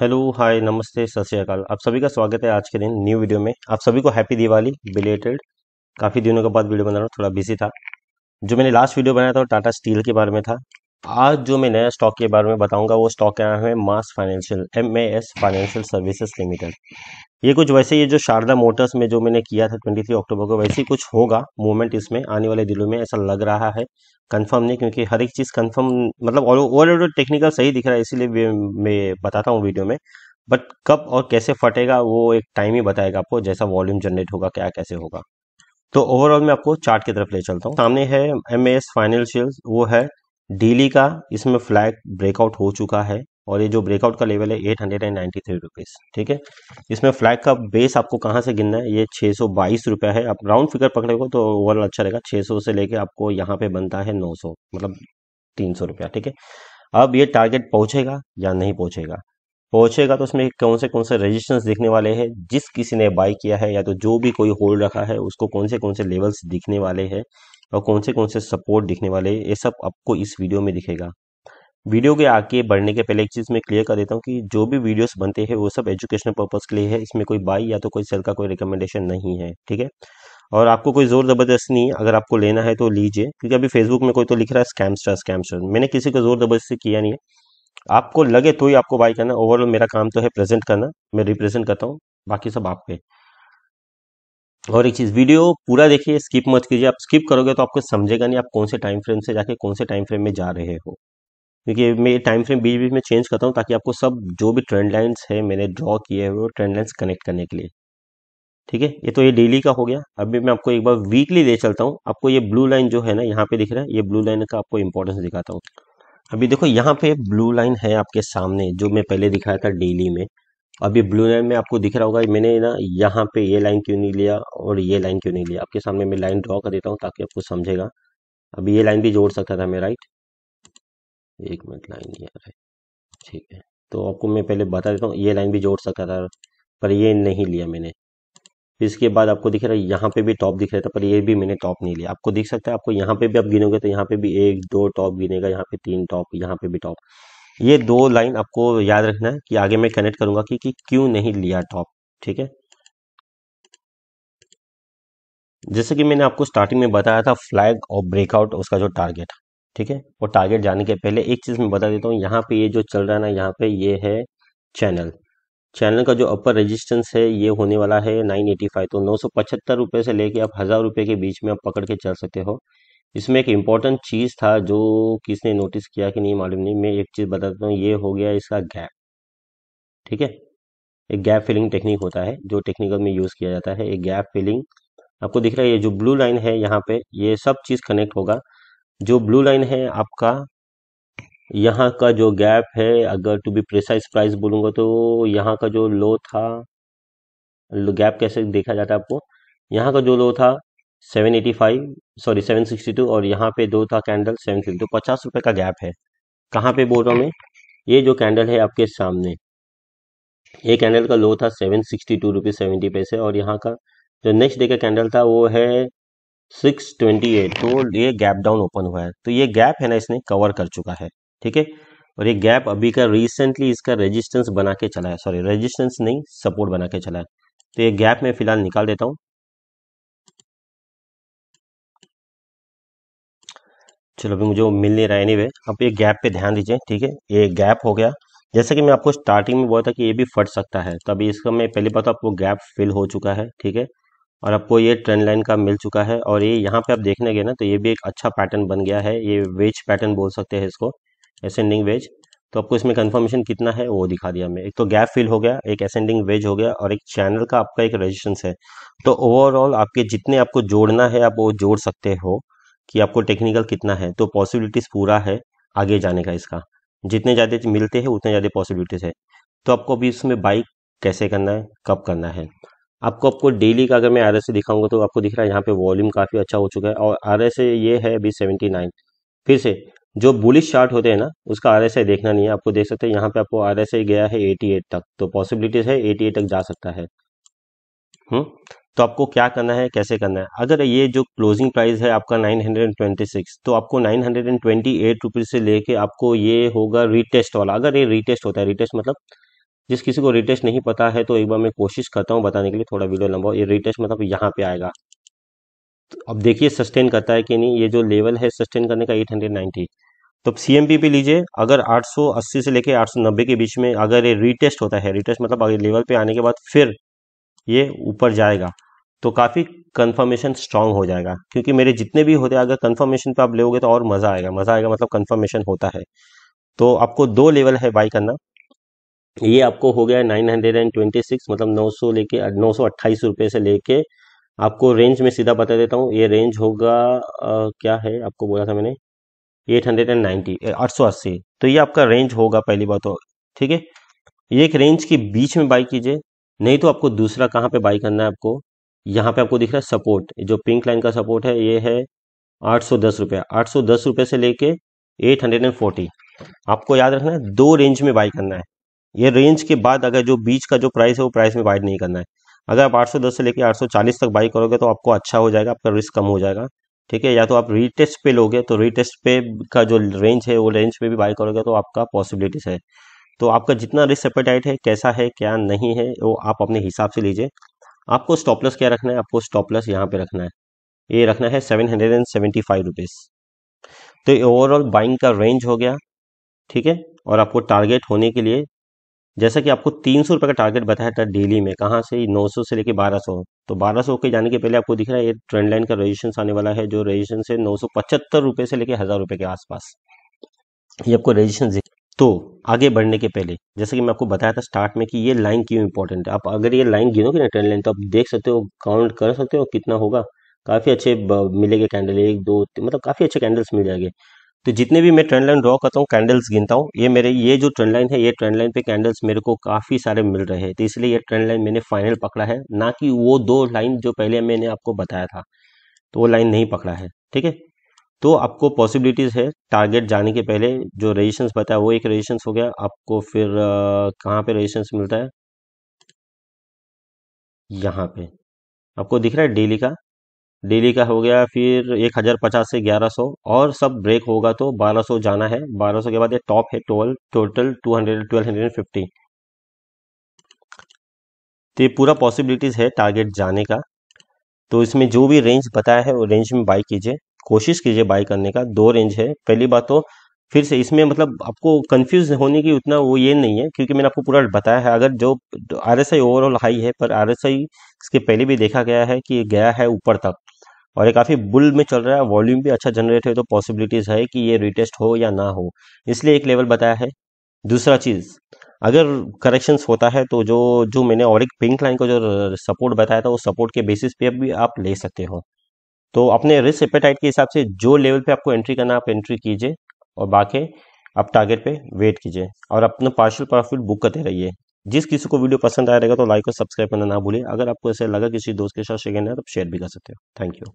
Hello hi नमस्ते सत श्रीकाल आप सभी का स्वागत है आज के दिन न्यू वीडियो में आप सभी को हैप्पी दिवाली बिलेटेड काफ़ी दिनों के बाद वीडियो बना रहा हूँ थोड़ा बिजी था जो मैंने लास्ट वीडियो बनाया था वो टाटा स्टील के बारे में था आज जो मैं नया स्टॉक के बारे में बताऊंगा वो स्टॉक क्या है MAS financial M A S financial services limited ये कुछ वैसे ये जो शारदा मोटर्स में जो मैंने किया था 23 अक्टूबर को वैसे ही कुछ होगा मूवमेंट इसमें आने वाले दिनों में ऐसा लग रहा है कंफर्म नहीं क्योंकि हर एक चीज़ कंफर्म मतलब ऑलरेडी टेक्निकल सही दिख रहा है इसीलिए मैं बताता हूँ वीडियो में बट कब और कैसे फटेगा वो एक टाइम ही बताएगा आपको जैसा वॉल्यूम जनरेट होगा क्या कैसे होगा तो ओवरऑल मैं आपको चार्ट की तरफ ले चलता हूँ सामने है एम ए एस फाइनेंशियल वो है डेली का इसमें फ्लैग ब्रेकआउट हो चुका है और ये जो ब्रेकआउट का लेवल है eight hundred and ninety three rupees ठीक है इसमें फ्लैग का बेस आपको कहाँ से गिनना है ये छः सौ बाईस रुपया है आप राउंड फिगर पकड़ेगा तो ओवरऑल अच्छा रहेगा छः सौ से लेके आपको यहाँ पे बनता है नौ सौ मतलब तीन सौ रुपया ठीक है अब ये टारगेट पहुँचेगा या नहीं पहुँचेगा पहुँचेगा तो उसमें कौन से कौन से रजिस्टेंस दिखने वाले हैं जिस किसी ने बाई किया है या तो जो भी कोई होल्ड रखा है उसको कौन से कौन से लेवल्स दिखने वाले हैं और कौन से कौन से सपोर्ट दिखने वाले ये सब आपको इस वीडियो में दिखेगा वीडियो के आगे बढ़ने के पहले एक चीज़ मैं क्लियर कर देता हूँ कि जो भी वीडियोस बनते हैं वो सब एजुकेशनल पर्पज़ के लिए है इसमें कोई बाई या तो कोई सेल का कोई रिकमेंडेशन नहीं है ठीक है और आपको कोई जोर जबरदस्त नहीं अगर आपको लेना है तो लीजिए क्योंकि अभी फेसबुक में कोई तो लिख रहा है स्कैम स्टार स्कैम मैंने किसी को जोर जबरदस्ती किया नहीं है आपको लगे तो ही आपको बाई करना ओवरऑल मेरा काम तो है प्रेजेंट करना मैं रिप्रेजेंट करता हूँ बाकी सब आप पे और एक चीज़ वीडियो पूरा देखिए स्किप मत कीजिए आप स्किप करोगे तो आपको समझेगा नहीं आप कौन से टाइम फ्रेम से जाके कौन से टाइम फ्रेम में जा रहे हो क्योंकि मैं टाइम फ्रेम बीच बीच में चेंज करता हूँ ताकि आपको सब जो भी ट्रेंड लाइन्स है मैंने ड्रॉ किए हुए ट्रेंड लाइन्स कनेक्ट करने के लिए ठीक है ये तो ये डेली का हो गया अभी मैं आपको एक बार वीकली दे चलता हूँ आपको ये ब्लू लाइन जो है ना यहाँ पे दिख रहा है ये ब्लू लाइन का आपको इम्पोर्टेंस दिखाता हूँ अभी देखो यहाँ पे ब्लू लाइन है आपके सामने जो मैं पहले दिखाया था डेली में अभी ब्लू लाइन में आपको दिख रहा होगा मैंने ना यहाँ पे ये लाइन क्यों नहीं लिया और ये लाइन क्यों नहीं लिया आपके सामने मैं लाइन ड्रॉ कर देता हूँ ताकि आपको समझेगा अभी ये लाइन भी जोड़ सकता था मैं राइट एक मिनट लाइन नहीं आ रहा है ठीक है तो आपको मैं पहले बता देता हूँ ये लाइन भी जोड़ सकता था पर ये नहीं लिया मैंने इसके बाद आपको दिख रहा है यहाँ पे भी टॉप दिख रहा था पर ये भी मैंने टॉप नहीं लिया आपको दिख सकता है आपको यहाँ पे भी आप गिनोगे तो यहाँ पे भी एक दो टॉप गिनेगा यहाँ पे तीन टॉप यहाँ पे भी टॉप ये दो लाइन आपको याद रखना है कि आगे मैं कनेक्ट करूंगा कि, कि क्यों नहीं लिया टॉप ठीक है जैसे कि मैंने आपको स्टार्टिंग में बताया था फ्लैग और ब्रेकआउट उसका जो टारगेट ठीक है और टारगेट जाने के पहले एक चीज मैं बता देता हूँ यहाँ पे ये जो चल रहा है ना यहाँ पे ये है चैनल चैनल का जो अपर रेजिस्टेंस है ये होने वाला है 985 तो नौ सौ से लेके आप हज़ार रुपए के बीच में आप पकड़ के चल सकते हो इसमें एक इम्पॉर्टेंट चीज़ था जो किसने नोटिस किया कि नहीं मालूम नहीं मैं एक चीज़ बताता हूँ ये हो गया इसका गैप ठीक है एक गैप फिलिंग टेक्निक होता है जो टेक्निकल में यूज़ किया जाता है एक गैप फिलिंग आपको दिख रहा है ये जो ब्लू लाइन है यहाँ पे ये सब चीज़ कनेक्ट होगा जो ब्लू लाइन है आपका यहाँ का जो गैप है अगर टू बी प्रिसाइज प्राइस बोलूँगा तो यहाँ का जो लो था गैप कैसे देखा जाता है आपको यहाँ का जो लो था seven eighty five sorry seven sixty two और यहाँ पे दो था कैंडल टू तो पचास रुपये का गैप है कहाँ पे बोल रहा हूँ मैं ये जो कैंडल है आपके सामने ये कैंडल का लो था seven sixty two rupees seventy पैसे और यहाँ का जो नेक्स्ट डे का कैंडल था वो है सिक्स ट्वेंटी एट तो ये गैप डाउन ओपन हुआ है तो ये गैप है ना इसने कवर कर चुका है ठीक है और ये गैप अभी का रिसेंटली इसका रेजिस्टेंस बना के चला है सॉरी रेजिस्टेंस नहीं सपोर्ट बना के चला है तो ये गैप मैं फिलहाल निकाल देता हूँ चलो अभी मुझे वो मिल नहीं रहा है एनी वे अब ये गैप पे ध्यान दीजिए ठीक है ये गैप हो गया जैसे कि मैं आपको स्टार्टिंग में बोला था कि ये भी फट सकता है तो अभी इसका मैं पहली बात तो आपको गैप फिल हो चुका है ठीक है और आपको ये ट्रेंड लाइन का मिल चुका है और ये यहाँ पे आप देखने गए ना तो ये भी एक अच्छा पैटर्न बन गया है ये वेज पैटर्न बोल सकते हैं इसको एसेंडिंग वेज तो आपको इसमें कन्फर्मेशन कितना है वो दिखा दिया मैं एक तो गैप फिल हो गया एक असेंडिंग वेज हो गया और एक चैनल का आपका एक रेजिस्टेंस है तो ओवरऑल आपके जितने आपको जोड़ना है आप वो जोड़ सकते हो कि आपको टेक्निकल कितना है तो पॉसिबिलिटीज़ पूरा है आगे जाने का इसका जितने ज़्यादा मिलते हैं उतने ज़्यादा पॉसिबिलिटीज़ है तो आपको अभी इसमें बाइक कैसे करना है कब करना है आपको आपको डेली का अगर मैं आर से दिखाऊंगा तो आपको दिख रहा है यहाँ पे वॉल्यूम काफ़ी अच्छा हो चुका है और आर एस ये है अभी सेवेंटी नाइन फिर से जो बुलिश चार्ट होते हैं ना उसका आर देखना नहीं है आपको देख सकते हैं यहाँ पे आपको आर गया है एटी एट तक तो पॉसिबिलिटीज़ है एटी एट तक जा सकता है हुँ? हम्म? तो आपको क्या करना है कैसे करना है अगर ये जो क्लोजिंग प्राइस है आपका 926 तो आपको 928 हंड्रेड से लेके आपको ये होगा रीटेस्ट वाला अगर ये रीटेस्ट होता है रीटेस्ट मतलब जिस किसी को रीटेस्ट नहीं पता है तो एक बार मैं कोशिश करता हूँ बताने के लिए थोड़ा वीडियो लंबा ये रीटेस्ट मतलब यहाँ पे आएगा तो अब देखिए सस्टेन करता है कि नहीं ये जो लेवल है सस्टेन करने का एट तो सी एम पी पे लीजिए अगर 880 से लेके 890 के बीच में अगर ये रीटेस्ट होता है रीटेस्ट मतलब अगर लेवल पे आने के बाद फिर ये ऊपर जाएगा तो काफ़ी कंफर्मेशन स्ट्रांग हो जाएगा क्योंकि मेरे जितने भी होते हैं अगर कंफर्मेशन पे आप लोगे तो और मज़ा आएगा मज़ा आएगा मतलब कंफर्मेशन होता है तो आपको दो लेवल है बाई करना ये आपको हो गया nine hundred and twenty six मतलब नौ सौ लेके नौ सौ अट्ठाईस रुपये से लेके आपको रेंज में सीधा बता देता हूँ ये रेंज होगा आ, क्या है आपको बोला था मैंने एट हंड्रेड एंड नाइन्टी आठ सौ अस्सी तो ये आपका रेंज होगा पहली बात तो ठीक है ये एक रेंज के बीच में बाई कीजिए नहीं तो आपको दूसरा कहाँ पे बाई करना है आपको यहाँ पे आपको दिख रहा है सपोर्ट जो पिंक लाइन का सपोर्ट है ये है आठ सौ दस रुपये आठ सौ दस रुपये से लेके एट हंड्रेड एंड फोर्टी आपको याद रखना है दो रेंज में बाई करना है ये रेंज के बाद अगर जो बीच का जो प्राइस है वो प्राइस में बाई नहीं करना है अगर आप 810 से लेकर 840 तक बाई करोगे तो आपको अच्छा हो जाएगा आपका रिस्क कम हो जाएगा ठीक है या तो आप रीटेस्ट पे लोगे तो रीटेस्ट पे का जो रेंज है वो रेंज पे भी बाई करोगे तो आपका पॉसिबिलिटीज है तो आपका जितना रिस्क एपेटाइट है कैसा है क्या नहीं है वो आप अपने हिसाब से लीजिए आपको स्टॉपलस क्या रखना है आपको स्टॉपलस यहाँ पे रखना है ये रखना है seven hundred and seventy five rupees तो ओवरऑल बाइंग का रेंज हो गया ठीक है और आपको टारगेट होने के लिए जैसा कि आपको तीन सौ रुपये का टारगेट बताया था डेली में कहाँ से नौ सौ से लेके बारह सौ तो बारह सौ के जाने के पहले आपको दिख रहा है ये ट्रेंड लाइन का रजिस्ट्रेशन आने वाला है जो रजिस्ट्रेशन से नौ सौ पचहत्तर रुपये से लेकर हज़ार रुपये के आसपास ये आपको रजिस्ट्रेशन तो आगे बढ़ने के पहले जैसे कि मैं आपको बताया था स्टार्ट में कि ये लाइन क्यों इंपॉर्टेंट है आप अगर ये लाइन गिनोगे ना ट्रेंड लाइन तो आप देख सकते हो काउंट कर सकते हो कितना होगा काफ़ी अच्छे मिलेंगे कैंडल एक दो मतलब काफ़ी अच्छे कैंडल्स मिल जाएंगे तो जितने भी मैं ट्रेंड लाइन ड्रॉ करता हूँ कैंडल्स गिनता हूँ ये मेरे ये जो ट्रेंड लाइन है ये ट्रेंड लाइन पे कैंडल्स मेरे को काफ़ी सारे मिल रहे हैं तो इसलिए ये ट्रेंड लाइन मैंने फाइनल पकड़ा है ना कि वो दो लाइन जो पहले मैंने आपको बताया था तो वो लाइन नहीं पकड़ा है ठीक है तो आपको पॉसिबिलिटीज़ है टारगेट जाने के पहले जो रेजिस्टेंस बताया वो एक रेजिस्टेंस हो गया आपको फिर कहाँ पे रेजिस्टेंस मिलता है यहाँ पे आपको दिख रहा है डेली का डेली का हो गया फिर एक हज़ार पचास से ग्यारह सौ और सब ब्रेक होगा तो बारह सौ जाना है बारह सौ के बाद ये टॉप है toll total two hundred twelve hundred and fifty तो ये पूरा पॉसिबिलिटीज़ है टारगेट जाने का तो इसमें जो भी रेंज बताया है वो रेंज में बाई कीजिए कोशिश कीजिए बाय करने का दो रेंज है पहली बात तो फिर से इसमें मतलब आपको कंफ्यूज होने की उतना वो ये नहीं है क्योंकि मैंने आपको पूरा बताया है अगर जो R S I overall high है पर आर एस आई इसके पहले भी देखा गया है कि गया है ऊपर तक और ये काफ़ी बुल में चल रहा है वॉल्यूम भी अच्छा जनरेट है तो पॉसिबिलिटीज़ है कि ये रिटेस्ट हो या ना हो इसलिए एक लेवल बताया है दूसरा चीज़ अगर करेक्शन होता है तो जो जो मैंने और एक पिंक लाइन का जो सपोर्ट बताया था वो सपोर्ट के बेसिस पे भी आप ले सकते हो तो अपने रिस्क एपेटाइट के हिसाब से जो लेवल पे आपको एंट्री करना आप एंट्री कीजिए और बाकी आप टारगेट पे वेट कीजिए और अपना पार्शल प्रॉफिट बुक करते रहिए जिस किसी को वीडियो पसंद आया रहेगा तो लाइक और सब्सक्राइब करना ना भूलिए अगर आपको ऐसा लगा किसी दोस्त के साथ शेयर करना है तो शेयर भी कर सकते हो थैंक यू